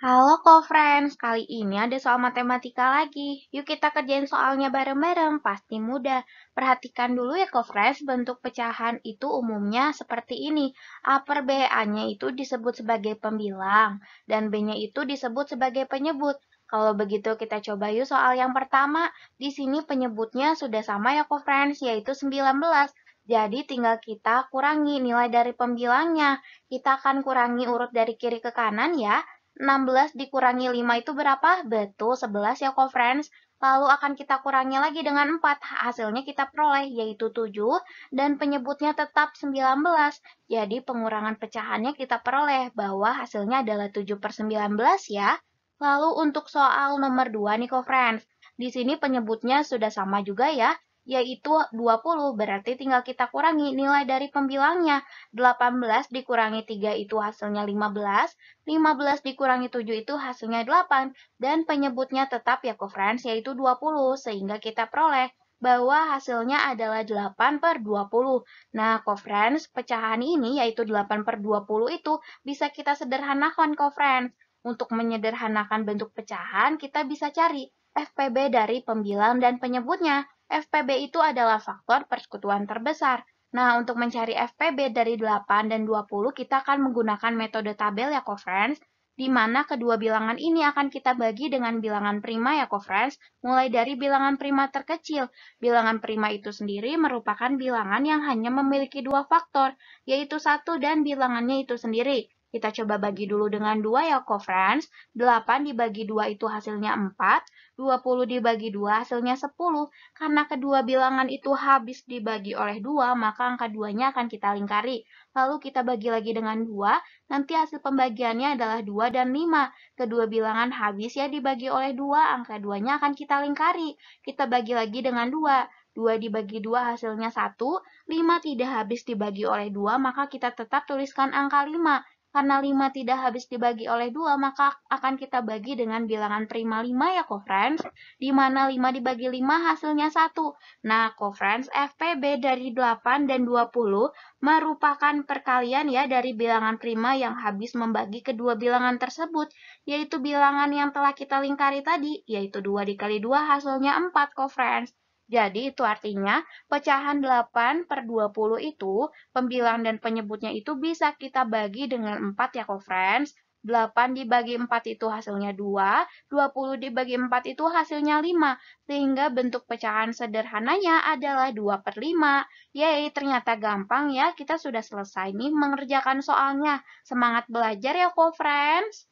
Halo co-friends, kali ini ada soal matematika lagi. Yuk kita kerjain soalnya bareng-bareng, pasti mudah. Perhatikan dulu ya co-friends, bentuk pecahan itu umumnya seperti ini. A per B, nya itu disebut sebagai pembilang, dan B-nya itu disebut sebagai penyebut. Kalau begitu kita coba yuk soal yang pertama. Di sini penyebutnya sudah sama ya co-friends, yaitu 19. Jadi tinggal kita kurangi nilai dari pembilangnya. Kita akan kurangi urut dari kiri ke kanan ya. 16 dikurangi 5 itu berapa? Betul, 11 ya kok friends. Lalu akan kita kurangi lagi dengan 4. Hasilnya kita peroleh yaitu 7 dan penyebutnya tetap 19. Jadi pengurangan pecahannya kita peroleh bahwa hasilnya adalah 7 per 19 ya. Lalu untuk soal nomor 2 nih kok friends. Di sini penyebutnya sudah sama juga ya, yaitu 20, berarti tinggal kita kurangi nilai dari pembilangnya. 18 dikurangi 3 itu hasilnya 15, 15 dikurangi 7 itu hasilnya 8, dan penyebutnya tetap ya friends, yaitu 20, sehingga kita peroleh bahwa hasilnya adalah 8 per 20. Nah, friends, pecahan ini yaitu 8 per 20 itu bisa kita sederhanakan friends. Untuk menyederhanakan bentuk pecahan, kita bisa cari FPB dari pembilang dan penyebutnya. FPB itu adalah faktor persekutuan terbesar. Nah, untuk mencari FPB dari 8 dan 20, kita akan menggunakan metode tabel ya, friends di mana kedua bilangan ini akan kita bagi dengan bilangan prima ya, friends mulai dari bilangan prima terkecil. Bilangan prima itu sendiri merupakan bilangan yang hanya memiliki dua faktor, yaitu satu dan bilangannya itu sendiri. Kita coba bagi dulu dengan 2 ya co-friends. 8 dibagi 2 itu hasilnya 4, 20 dibagi 2 hasilnya 10. Karena kedua bilangan itu habis dibagi oleh 2, maka angka 2-nya akan kita lingkari. Lalu kita bagi lagi dengan 2, nanti hasil pembagiannya adalah 2 dan 5. Kedua bilangan habis ya dibagi oleh 2, angka 2-nya akan kita lingkari. Kita bagi lagi dengan 2. 2 dibagi 2 hasilnya 1, 5 tidak habis dibagi oleh 2 maka kita tetap tuliskan angka 5. Karena 5 tidak habis dibagi oleh 2, maka akan kita bagi dengan bilangan prima 5 ya, co-friends. Di mana 5 dibagi 5 hasilnya 1. Nah, co-friends, FPB dari 8 dan 20 merupakan perkalian ya dari bilangan prima yang habis membagi kedua bilangan tersebut, yaitu bilangan yang telah kita lingkari tadi, yaitu 2 dikali 2 hasilnya 4, co-friends. Jadi itu artinya pecahan 8 per 20 itu pembilang dan penyebutnya itu bisa kita bagi dengan 4 ya friends. 8 dibagi 4 itu hasilnya 2, 20 dibagi 4 itu hasilnya 5, sehingga bentuk pecahan sederhananya adalah 2 per 5. Yeay, ternyata gampang ya, kita sudah selesai nih mengerjakan soalnya. Semangat belajar ya, co-friends!